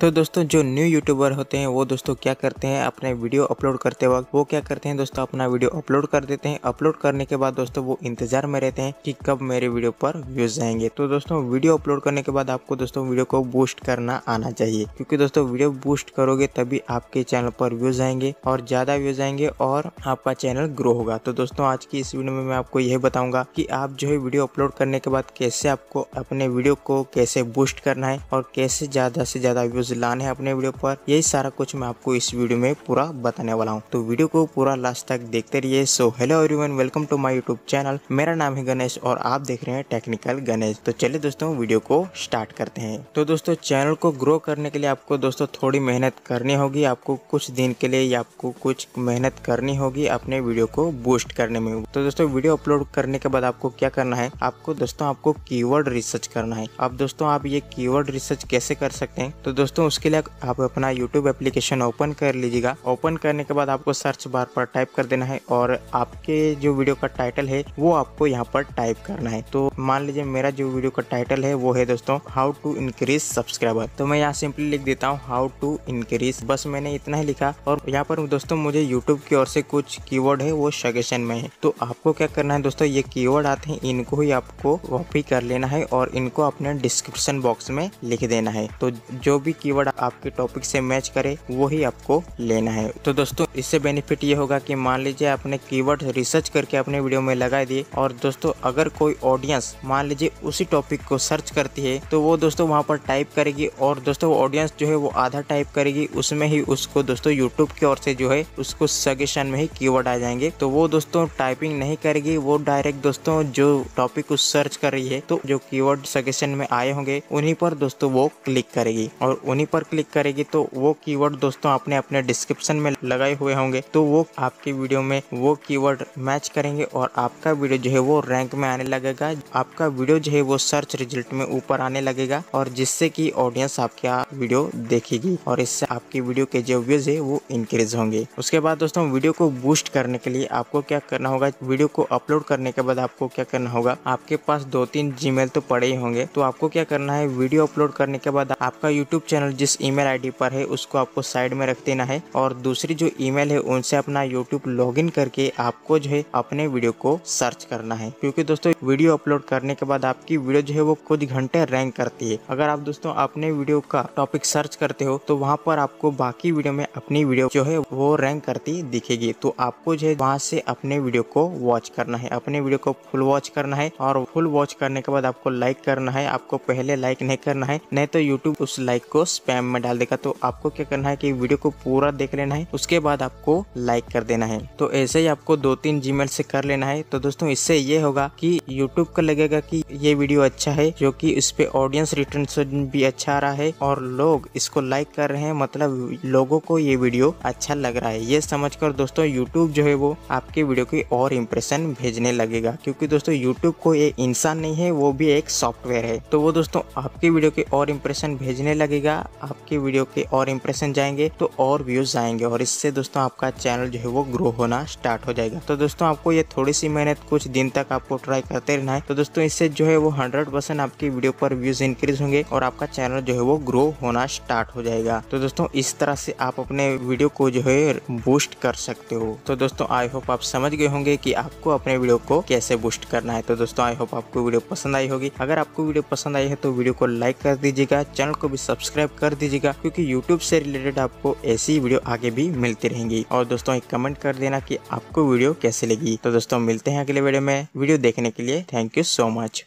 तो दोस्तों जो न्यू यूट्यूबर होते हैं वो दोस्तों क्या करते हैं अपने वीडियो अपलोड करते वक्त वो क्या करते हैं दोस्तों अपना वीडियो अपलोड कर देते हैं अपलोड करने के बाद दोस्तों वो इंतजार में रहते हैं कि कब मेरे वीडियो पर व्यूज आएंगे तो दोस्तों वीडियो अपलोड करने के बाद आपको दोस्तों वीडियो को बूस्ट करना आना चाहिए क्योंकि दोस्तों वीडियो बूस्ट करोगे तभी आपके चैनल पर व्यूज आएंगे और ज्यादा व्यूज आएंगे और आपका चैनल ग्रो होगा तो दोस्तों आज की इस वीडियो में मैं आपको यही बताऊंगा की आप जो है वीडियो अपलोड करने के बाद कैसे आपको अपने वीडियो को कैसे बूस्ट करना है और कैसे ज्यादा से ज्यादा व्यूज व्यूज़ लाने हैं अपने वीडियो पर यही सारा कुछ मैं आपको इस वीडियो में पूरा बताने वाला हूँ तो वीडियो को पूरा लास्ट तक देखते रहिए so hello everyone welcome to my YouTube channel मेरा नाम है गणेश और आप देख रहे हैं टेक्निकल गणेश तो चलिए दोस्तों वीडियो को स्टार्ट करते हैं तो दोस्तों चैनल को ग्रो करने के लिए आपको दोस्तों थोड़ी मेहनत करनी होगी आपको कुछ दिन के लिए या आपको कुछ मेहनत करनी होगी अपने वीडियो को बूस्ट करने में तो दोस्तों वीडियो अपलोड करने के बाद आपको क्या करना है आपको दोस्तों आपको कीवर्ड रिसर्च करना है अब दोस्तों आप ये कीवर्ड रिसर्च कैसे कर सकते हैं तो दोस्तों दोस्तों उसके लिए आप अपना यूट्यूब एप्लीकेशन ओपन कर लीजिएगा ओपन करने के बाद आपको सर्च बार पर टाइप कर देना है और आपके जो वीडियो का टाइटल है वो आपको यहाँ पर टाइप करना है तो मान लीजिए मेरा जो वीडियो का टाइटल है वो है दोस्तों हाउ टू इंक्रीज सब्सक्राइबर तो मैं यहाँ सिंपली लिख देता हूँ हाउ टू इंक्रीज बस मैंने इतना ही लिखा और यहाँ पर दोस्तों मुझे यूट्यूब की ओर से कुछ की है वो सजेशन में है तो आपको क्या करना है दोस्तों ये की आते हैं इनको ही आपको कॉपी कर लेना है और इनको अपने डिस्क्रिप्शन बॉक्स में लिख देना है तो जो भी कीवर्ड आपके टॉपिक से मैच करे वही आपको लेना है तो दोस्तों इससे बेनिफिट ये होगा कि मान लीजिए आपने कीवर्ड रिसर्च करके अपने वीडियो में लगा दिए और दोस्तों अगर कोई ऑडियंस मान लीजिए उसी टॉपिक को सर्च करती है तो वो दोस्तों वहाँ पर टाइप करेगी और दोस्तों ऑडियंस जो है वो आधा टाइप करेगी उसमें ही उसको दोस्तों यूट्यूब की ओर से जो है उसको सजेशन में ही की आ जाएंगे तो वो दोस्तों टाइपिंग नहीं करेगी वो डायरेक्ट दोस्तों जो टॉपिक सर्च कर रही है तो जो कीवर्ड सजेशन में आए होंगे उन्हीं पर दोस्तों वो क्लिक करेगी और उन्हीं पर क्लिक करेगी तो वो कीवर्ड दोस्तों आपने अपने डिस्क्रिप्शन में लगाए हुए होंगे तो वो आपके वीडियो में वो कीवर्ड मैच करेंगे और आपका वीडियो जो है वो रैंक में आने लगेगा आपका वीडियो जो है वो सर्च रिजल्ट में ऊपर आने लगेगा और जिससे की ऑडियंस आपका वीडियो देखेगी और इससे आपकी वीडियो के जो व्यूज है वो इंक्रीज होंगे उसके बाद दोस्तों वीडियो को बूस्ट करने के लिए आपको क्या करना होगा वीडियो को अपलोड करने के बाद आपको क्या करना होगा आपके पास दो तीन जीमेल तो पड़े ही होंगे तो आपको क्या करना है वीडियो अपलोड करने के बाद आपका यूट्यूब चैनल चैनल जिस ईमेल आईडी पर है उसको आपको साइड में रख देना है और दूसरी जो ईमेल है उनसे अपना यूट्यूब लॉगिन करके आपको जो है अपने वीडियो को सर्च करना है क्योंकि दोस्तों वीडियो अपलोड करने के बाद आपकी वीडियो जो है वो कुछ घंटे रैंक करती है अगर आप दोस्तों अपने वीडियो का टॉपिक सर्च करते हो तो वहाँ पर आपको बाकी वीडियो में अपनी वीडियो जो है वो रैंक करती दिखेगी तो आपको जो है वहाँ से अपने वीडियो को वॉच करना है अपने वीडियो को फुल वॉच करना है और फुल वॉच करने के बाद आपको लाइक करना है आपको पहले लाइक नहीं करना है नहीं तो यूट्यूब उस लाइक को स्पैम में डाल देगा तो आपको क्या करना है कि वीडियो को पूरा देख लेना है उसके बाद आपको लाइक कर देना है तो ऐसे ही आपको दो तीन जीमेल से कर लेना है तो दोस्तों इससे ये होगा कि यूट्यूब का लगेगा कि ये वीडियो अच्छा है जो कि इस पे ऑडियंस रिटर्न भी अच्छा आ रहा है और लोग इसको लाइक कर रहे हैं मतलब लोगों को ये वीडियो अच्छा लग रहा है ये समझ दोस्तों यूट्यूब जो है वो आपके वीडियो की और इम्प्रेशन भेजने लगेगा क्योंकि दोस्तों यूट्यूब को ये इंसान नहीं है वो भी एक सॉफ्टवेयर है तो वो दोस्तों आपकी वीडियो के और इम्प्रेशन भेजने लगेगा आपके वीडियो के और इम्प्रेशन जाएंगे तो और व्यूज आएंगे और इससे दोस्तों आपका चैनल जो है वो ग्रो होना स्टार्ट हो जाएगा तो दोस्तों आपको ये थोड़ी सी मेहनत कुछ दिन तक आपको ट्राई करते रहना है तो दोस्तों इससे जो है वो हंड्रेड आपकी वीडियो पर व्यूज इंक्रीज होंगे और आपका चैनल जो है वो ग्रो होना स्टार्ट हो जाएगा तो दोस्तों इस तरह से आप अपने वीडियो को जो है बूस्ट कर सकते हो तो दोस्तों आई होप आप समझ गए होंगे कि आपको अपने वीडियो को कैसे बूस्ट करना है तो दोस्तों आई होप आपको वीडियो पसंद आई होगी अगर आपको वीडियो पसंद आई है तो वीडियो को लाइक कर दीजिएगा चैनल को भी सब्सक्राइब सब्सक्राइब कर दीजिएगा क्योंकि यूट्यूब से रिलेटेड आपको ऐसी वीडियो आगे भी मिलती रहेंगी और दोस्तों एक कमेंट कर देना की आपको वीडियो कैसे लगी तो दोस्तों मिलते हैं अगले वीडियो में वीडियो देखने के लिए थैंक यू सो मच